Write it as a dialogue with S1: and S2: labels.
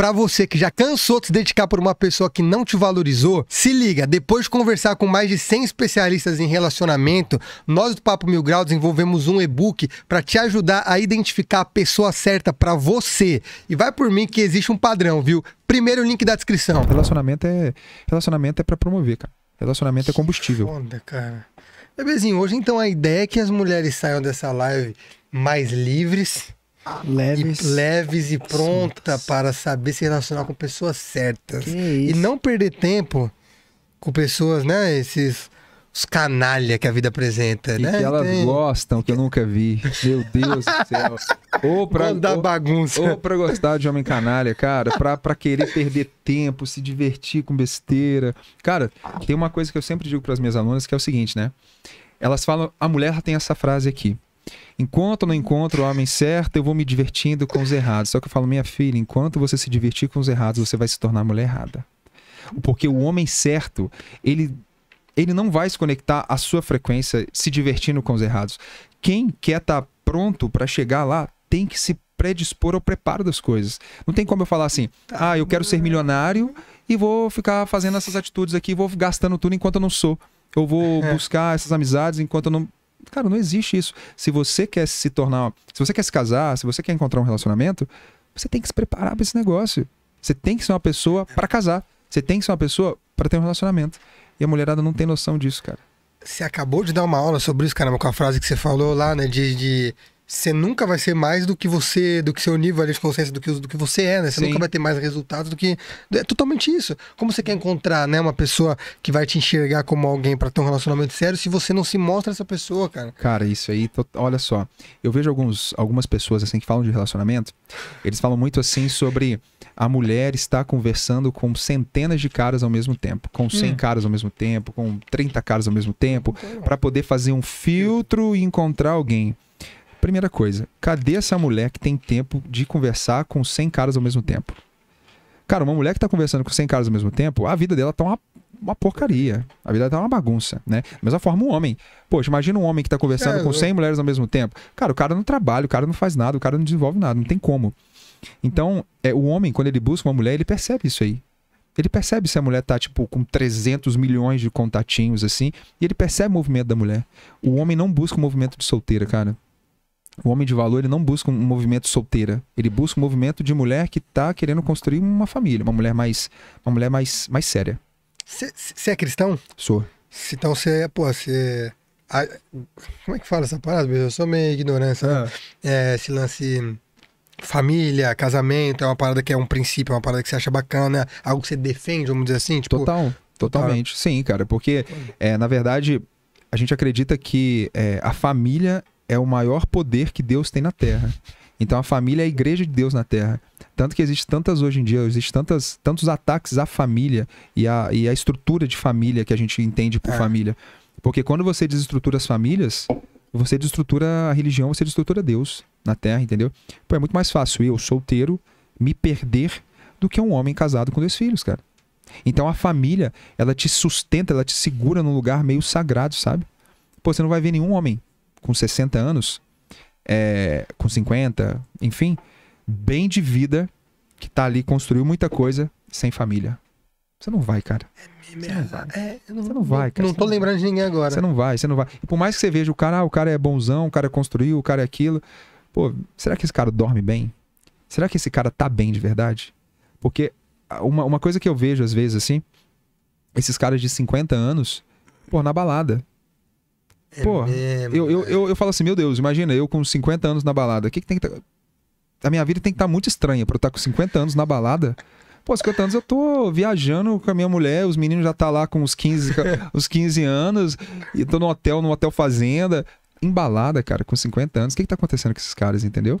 S1: Para você que já cansou de se dedicar por uma pessoa que não te valorizou, se liga, depois de conversar com mais de 100 especialistas em relacionamento, nós do Papo Mil Grau desenvolvemos um e-book para te ajudar a identificar a pessoa certa para você. E vai por mim que existe um padrão, viu? Primeiro link da descrição. Relacionamento é relacionamento é para promover, cara. Relacionamento
S2: que é combustível.
S1: Foda, cara. Bebezinho, hoje então a ideia é que as mulheres saiam dessa live mais livres, leves. E, leves e pronta para saber se relacionar com pessoas certas. e não perder tempo com pessoas, né? Esses os canalha que a vida apresenta, e né? Que elas gostam, que eu nunca vi.
S2: Meu Deus do céu.
S1: Ou pra, dar bagunça. Ou, ou pra gostar de homem canalha, cara.
S2: Pra, pra querer perder tempo, se divertir com besteira. Cara, tem uma coisa que eu sempre digo para as minhas alunas que é o seguinte, né? Elas falam, a mulher tem essa frase aqui. Enquanto eu não encontro o homem certo, eu vou me divertindo com os errados. Só que eu falo, minha filha, enquanto você se divertir com os errados, você vai se tornar mulher errada. Porque o homem certo, ele ele não vai se conectar à sua frequência se divertindo com os errados. Quem quer estar tá pronto para chegar lá tem que se predispor ao preparo das coisas. Não tem como eu falar assim, ah, eu quero ser milionário e vou ficar fazendo essas atitudes aqui, vou gastando tudo enquanto eu não sou. Eu vou é. buscar essas amizades enquanto eu não. Cara, não existe isso. Se você quer se tornar, se você quer se casar, se você quer encontrar um relacionamento, você tem que se preparar para esse negócio. Você tem que ser uma pessoa para casar. Você tem que ser uma pessoa para ter um relacionamento. E a mulherada não tem noção disso, cara.
S1: Você acabou de dar uma aula sobre isso, caramba, com a frase que você falou lá, né? De, de você nunca vai ser mais do que você, do que seu nível de consciência, do que, do que você é, né? Você nunca vai ter mais resultados do que. É totalmente isso. Como você quer encontrar, né, uma pessoa que vai te enxergar como alguém para ter um relacionamento sério se você não se mostra essa pessoa, cara?
S2: Cara, isso aí, tô... olha só. Eu vejo alguns, algumas pessoas, assim, que falam de relacionamento, eles falam muito, assim, sobre a mulher estar conversando com centenas de caras ao mesmo tempo, com 100 hum. caras ao mesmo tempo, com 30 caras ao mesmo tempo, para poder fazer um filtro e encontrar alguém. Primeira coisa, cadê essa mulher que tem tempo de conversar com 100 caras ao mesmo tempo? Cara, uma mulher que tá conversando com 100 caras ao mesmo tempo, a vida dela tá uma, uma porcaria. A vida dela tá uma bagunça, né? Da mesma forma, um homem. Poxa, imagina um homem que tá conversando é, com 100 eu... mulheres ao mesmo tempo. Cara, o cara não trabalha, o cara não faz nada, o cara não desenvolve nada, não tem como. Então, é, o homem, quando ele busca uma mulher, ele percebe isso aí. Ele percebe se a mulher tá, tipo, com 300 milhões de contatinhos, assim, e ele percebe o movimento da mulher. O homem não busca o movimento de solteira, cara. O homem de valor ele não busca um movimento solteira, ele busca um movimento de mulher que está querendo construir uma família, uma mulher mais, uma mulher mais, mais séria.
S1: Você é cristão? Sou. então você, pô, você como é que fala essa parada? Eu sou meio ignorância. Né? Ah. É, esse lance família, casamento, é uma parada que é um princípio, é uma parada que você acha bacana, é algo que você defende, vamos dizer assim. Tipo... Total, totalmente.
S2: Sim, cara, porque é, na verdade a gente acredita que é, a família é o maior poder que Deus tem na Terra. Então a família é a igreja de Deus na Terra. Tanto que existe tantas hoje em dia, existe tantas, tantos ataques à família e à, e à estrutura de família que a gente entende por é. família. Porque quando você desestrutura as famílias, você desestrutura a religião, você desestrutura Deus na Terra, entendeu? Pô, é muito mais fácil eu, solteiro, me perder do que um homem casado com dois filhos, cara. Então a família, ela te sustenta, ela te segura num lugar meio sagrado, sabe? Pô, você não vai ver nenhum homem com 60 anos, é, com 50, enfim, bem de vida, que tá ali, construiu muita coisa, sem família. Você não vai, cara. É,
S1: é você, não vai. É, você não vai, cara. Não tô
S2: lembrando de ninguém agora. Você não vai, você não vai. E por mais que você veja o cara, ah, o cara é bonzão, o cara construiu, o cara é aquilo. Pô, será que esse cara dorme bem? Será que esse cara tá bem de verdade? Porque uma, uma coisa que eu vejo às vezes assim, esses caras de 50 anos, pô, na balada. É Pô, mesmo, eu, eu, eu, eu, falo assim, meu Deus, imagina eu com 50 anos na balada. O que, que tem que. Tá, a minha vida tem que estar tá muito estranha pra eu estar tá com 50 anos na balada. Pô, 50 anos eu tô viajando com a minha mulher, os meninos já tá lá com os 15, os 15 anos, e tô no hotel, no hotel fazenda, embalada, cara, com 50 anos. O que, que tá
S1: acontecendo com esses caras, entendeu?